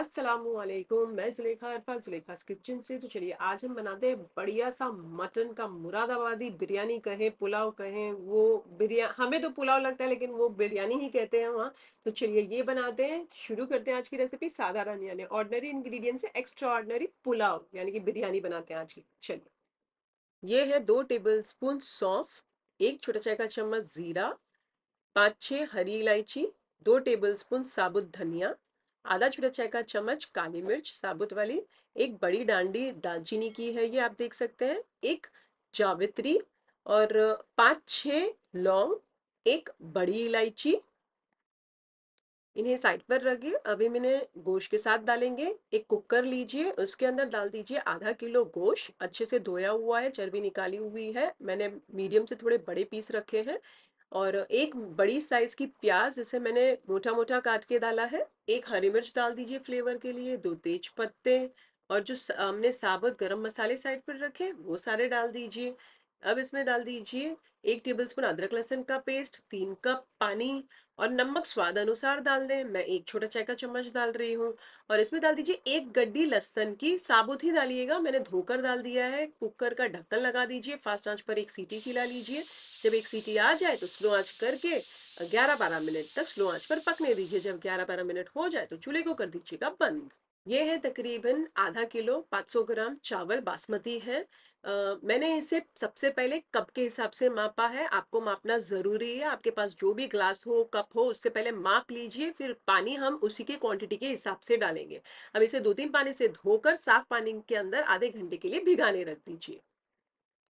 असलम मैं जुलेखा अरफा जुलेखा किचन से तो चलिए आज हम बनाते हैं बढ़िया सा मटन का मुरादाबादी बिरयानी कहें पुलाव कहें वो बिरया हमें तो पुलाव लगता है लेकिन वो बिरयानी ही कहते हैं वहाँ तो चलिए ये बनाते हैं शुरू करते हैं आज की रेसिपी साधारण यानी ऑर्डनरी इन्ग्रीडियंट से एक्स्ट्रा ऑर्डनरी पुलाव यानी कि बिरयानी बनाते हैं आज की चलिए ये है दो टेबल स्पून सौंफ एक छोटा चाय का चम्मच ज़ीरा पाँच छः हरी इलायची दो टेबल स्पून साबुत धनिया आधा छोटा चाय का चम्मच काली मिर्च साबुत वाली एक बड़ी डांडी दालचीनी की है ये आप देख सकते हैं एक जावित्री और पांच छह लौंग एक बड़ी इलायची इन्हें साइड पर रखिए अभी मैंने गोश के साथ डालेंगे एक कुकर लीजिए उसके अंदर डाल दीजिए आधा किलो गोश अच्छे से धोया हुआ है चर्बी निकाली हुई है मैंने मीडियम से थोड़े बड़े पीस रखे हैं और एक बड़ी साइज की प्याज जिसे मैंने मोटा मोटा काट के डाला है एक हरी मिर्च डाल दीजिए फ्लेवर के लिए दो तेज पत्ते और जो हमने साबुत गरम मसाले साइड पर रखे वो सारे डाल दीजिए अब इसमें डाल दीजिए एक टेबलस्पून अदरक लहसुन का पेस्ट तीन कप पानी और नमक स्वाद अनुसार डाल दें मैं एक छोटा चाय का चम्मच डाल रही हूँ और इसमें डाल दीजिए एक गड्डी लहसन की साबुत ही डालिएगा मैंने धोकर डाल दिया है कुकर का ढक्कन लगा दीजिए फास्ट आंच पर एक सीटी खिला लीजिए जब एक सीटी आ जाए तो स्लो आंच करके 11-12 मिनट तक स्लो आंच पर पकने दीजिए जब 11-12 मिनट हो जाए तो चूल्हे को कर दीजिएगा बंद ये है तकरीबन आधा किलो 500 ग्राम चावल बासमती है मैंने इसे सबसे पहले कप के हिसाब से मापा है आपको मापना ज़रूरी है आपके पास जो भी ग्लास हो कप हो उससे पहले माप लीजिए फिर पानी हम उसी के क्वांटिटी के हिसाब से डालेंगे अब इसे दो तीन पानी से धोकर साफ पानी के अंदर आधे घंटे के लिए भिगाने रख दीजिए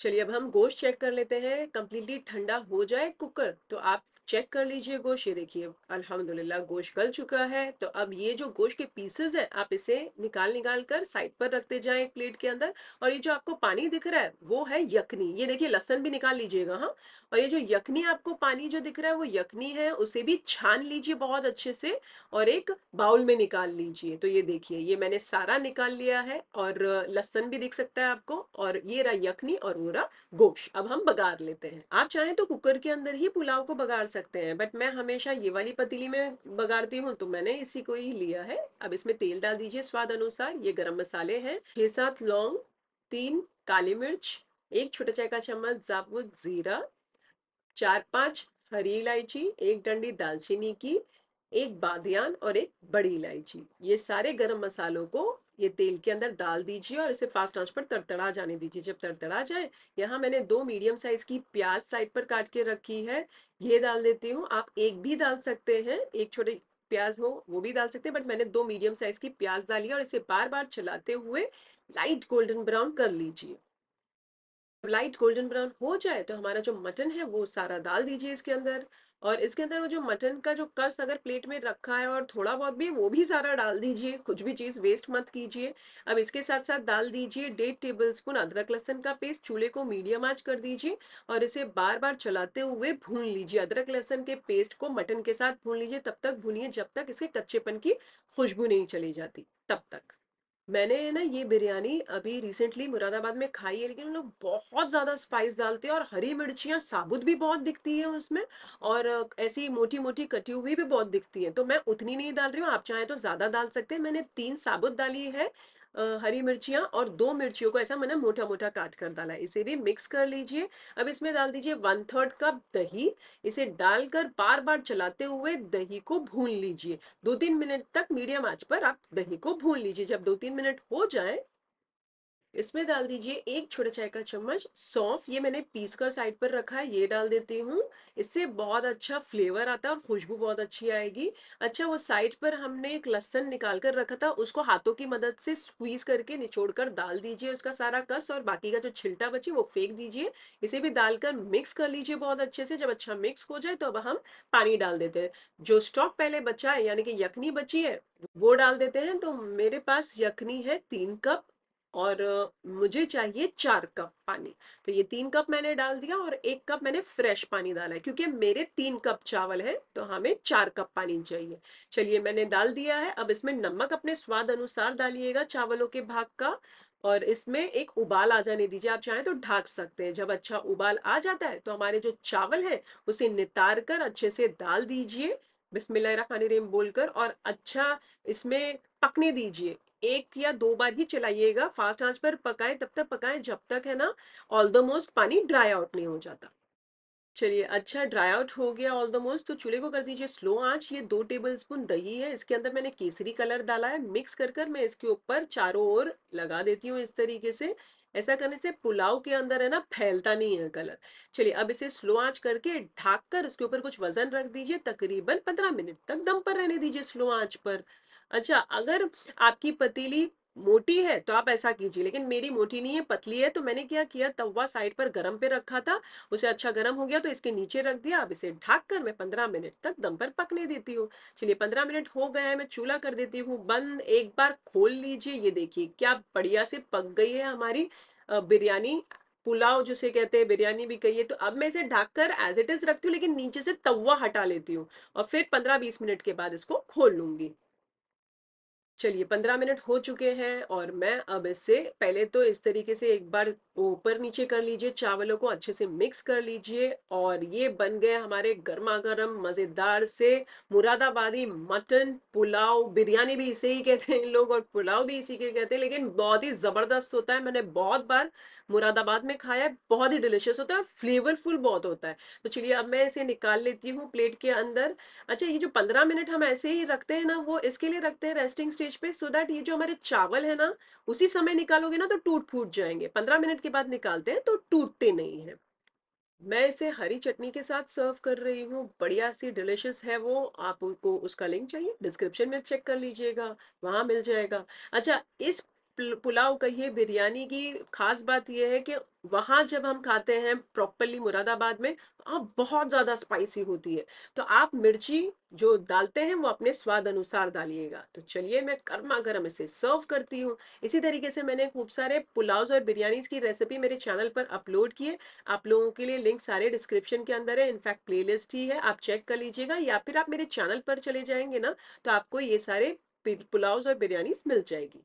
चलिए अब हम गोश्त चेक कर लेते हैं कंप्लीटली ठंडा हो जाए कुकर तो आप चेक कर लीजिए गोश्त ये देखिए अल्हम्दुलिल्लाह गोश्त गल चुका है तो अब ये जो गोश्त के पीसेस हैं आप इसे निकाल निकाल कर साइड पर रखते जाए एक प्लेट के अंदर और ये जो आपको पानी दिख रहा है वो है यखनी ये देखिए लहसन भी निकाल लीजिएगा हाँ और ये जो यखनी आपको पानी जो दिख रहा है वो यखनी है उसे भी छान लीजिए बहुत अच्छे से और एक बाउल में निकाल लीजिए तो ये देखिए ये मैंने सारा निकाल लिया है और लहसन भी दिख सकता है आपको और ये रहा यखनी और वो रहा गोश्त अब हम बगाड़ लेते हैं आप चाहें तो कुकर के अंदर ही पुलाव को बगाड़ सकते हैं बट मैं हमेशा ये वाली पतीली में बगाड़ती हूँ तो मैंने इसी को ही लिया है अब इसमें तेल डाल दीजिए स्वाद अनुसार ये गरम मसाले हैं छह सात लौंग तीन काली मिर्च एक छोटा चाय का चम्मच जाबुत जीरा चार पांच हरी इलायची एक डंडी दालचीनी की एक बादियान और एक बड़ी इलायची ये सारे गरम मसालों को ये तेल के अंदर डाल दीजिए और इसे फास्ट आंच पर तड़तड़ा जाने दीजिए जब तड़तड़ा जाए यहाँ मैंने दो मीडियम साइज की प्याज साइड पर काट के रखी है ये डाल देती हूँ आप एक भी डाल सकते हैं एक छोटे प्याज हो वो भी डाल सकते हैं बट मैंने दो मीडियम साइज की प्याज डाली और इसे बार बार चलाते हुए लाइट गोल्डन ब्राउन कर लीजिए लाइट गोल्डन ब्राउन हो जाए तो हमारा जो मटन है वो सारा डाल दीजिए इसके अंदर और इसके अंदर वो जो मटन का जो कस अगर प्लेट में रखा है और थोड़ा बहुत भी वो भी सारा डाल दीजिए कुछ भी चीज़ वेस्ट मत कीजिए अब इसके साथ साथ डाल दीजिए डेढ़ टेबल स्पून अदरक लहसन का पेस्ट चूल्हे को मीडियम आंच कर दीजिए और इसे बार बार चलाते हुए भून लीजिए अदरक लहसन के पेस्ट को मटन के साथ भून लीजिए तब तक भूनिए जब तक इसके कच्चेपन की खुशबू नहीं चली जाती तब तक मैंने ना ये बिरयानी अभी रिसेंटली मुरादाबाद में खाई है लेकिन लोग बहुत ज़्यादा स्पाइस डालते हैं और हरी मिर्चियाँ साबुत भी बहुत दिखती है उसमें और ऐसी मोटी मोटी कटी हुई भी बहुत दिखती है तो मैं उतनी नहीं डाल रही हूँ आप चाहें तो ज़्यादा डाल सकते हैं मैंने तीन साबुत डाली है हरी मिर्चियाँ और दो मिर्चियों को ऐसा मैंने मोटा मोटा काट कर डाला इसे भी मिक्स कर लीजिए अब इसमें डाल दीजिए वन थर्ड कप दही इसे डालकर बार बार चलाते हुए दही को भून लीजिए दो तीन मिनट तक मीडियम आंच पर आप दही को भून लीजिए जब दो तीन मिनट हो जाए इसमें डाल दीजिए एक छोटा चाय का चम्मच सौंफ ये मैंने पीस कर साइड पर रखा है ये डाल देती हूँ इससे बहुत अच्छा फ्लेवर आता है और खुशबू बहुत अच्छी आएगी अच्छा वो साइड पर हमने एक लहसन निकाल कर रखा था उसको हाथों की मदद से स्क्वीज करके निचोड़ कर डाल दीजिए उसका सारा कस और बाकी का जो छिलटा बचे वो फेंक दीजिए इसे भी डालकर मिक्स कर लीजिए बहुत अच्छे से जब अच्छा मिक्स हो जाए तो अब हम पानी डाल देते हैं जो स्टॉक पहले बचा है यानी कि यखनी बची है वो डाल देते हैं तो मेरे पास यखनी है तीन कप और मुझे चाहिए चार कप पानी तो ये तीन कप मैंने डाल दिया और एक कप मैंने फ्रेश पानी डाला है क्योंकि मेरे तीन कप चावल है तो हमें चार कप पानी चाहिए चलिए मैंने डाल दिया है अब इसमें नमक अपने स्वाद अनुसार डालिएगा चावलों के भाग का और इसमें एक उबाल आ जाने दीजिए आप चाहें तो ढाक सकते हैं जब अच्छा उबाल आ जाता है तो हमारे जो चावल है उसे नितार कर अच्छे से डाल दीजिए बिस्मिल्लाह बोलकर और अच्छा इसमें पकने दीजिए एक या दो बार ही चलाइएगा फास्ट आंच पर पकाएं तब तक पकाएं जब तक है ना ऑल द मोस्ट पानी ड्राई आउट नहीं हो जाता चलिए अच्छा ड्राई आउट हो गया ऑल द मोस्ट तो चूल्हे को कर दीजिए स्लो आंच ये दो टेबलस्पून दही है इसके अंदर मैंने केसरी कलर डाला है मिक्स कर कर मैं इसके ऊपर चारों ओर लगा देती हूँ इस तरीके से ऐसा करने से पुलाव के अंदर है ना फैलता नहीं है कलर चलिए अब इसे स्लो आंच करके ढाक कर उसके ऊपर कुछ वजन रख दीजिए तकरीबन पंद्रह मिनट तक दम पर रहने दीजिए स्लो आंच पर अच्छा अगर आपकी पतीली मोटी है तो आप ऐसा कीजिए लेकिन मेरी मोटी नहीं है पतली है तो मैंने क्या किया तवा साइड पर गरम पे रखा था उसे अच्छा गरम हो गया तो इसके नीचे रख दिया अब इसे ढक कर मैं पंद्रह मिनट तक दम पर पकने देती हूँ चलिए पंद्रह मिनट हो गया है मैं चूल्हा कर देती हूँ बंद एक बार खोल लीजिए ये देखिए क्या बढ़िया से पक गई है हमारी बिरयानी पुलाव जिसे कहते हैं बिरयानी भी कही है तो अब मैं इसे ढक कर एज इट इज रखती हूँ लेकिन नीचे से तवा हटा लेती हूँ और फिर पंद्रह बीस मिनट के बाद इसको खोल लूंगी चलिए पंद्रह मिनट हो चुके हैं और मैं अब इससे पहले तो इस तरीके से एक बार ऊपर नीचे कर लीजिए चावलों को अच्छे से मिक्स कर लीजिए और ये बन गए हमारे गर्मा गर्म मज़ेदार से मुरादाबादी मटन पुलाव बिरयानी भी इसे ही कहते हैं लोग और पुलाव भी इसी के कहते हैं लेकिन बहुत ही ज़बरदस्त होता है मैंने बहुत बार मुरादाबाद में खाया है बहुत ही डिलिशियस होता है और फ्लेवरफुल बहुत होता है तो चलिए अब मैं इसे निकाल लेती हूँ प्लेट के अंदर अच्छा ये जो पंद्रह मिनट हम ऐसे ही रखते हैं ना वो इसके लिए रखते हैं रेस्टिंग स्टेज पे सो दैट ये जो हमारे चावल है ना उसी समय निकालोगे ना तो टूट फूट जाएंगे पंद्रह मिनट के बाद निकालते हैं तो टूटते नहीं है मैं इसे हरी चटनी के साथ सर्व कर रही हूँ बढ़िया सी डिलिशियस है वो आपको उसका लिंक चाहिए डिस्क्रिप्शन में चेक कर लीजिएगा वहाँ मिल जाएगा अच्छा इस पुलाव कहिए बिरयानी की खास बात यह है कि वहाँ जब हम खाते हैं प्रॉपरली मुरादाबाद में वहाँ बहुत ज़्यादा स्पाइसी होती है तो आप मिर्ची जो डालते हैं वो अपने स्वाद अनुसार डालिएगा तो चलिए मैं गर्मा गर्म इसे सर्व करती हूँ इसी तरीके से मैंने खूब सारे पुलाव और बिरयानीज की रेसिपी मेरे चैनल पर अपलोड किए आप लोगों के लिए लिंक सारे डिस्क्रिप्शन के अंदर है इनफैक्ट प्ले ही है आप चेक कर लीजिएगा या फिर आप मेरे चैनल पर चले जाएंगे ना तो आपको ये सारे पुलाव और बिरयानीज मिल जाएगी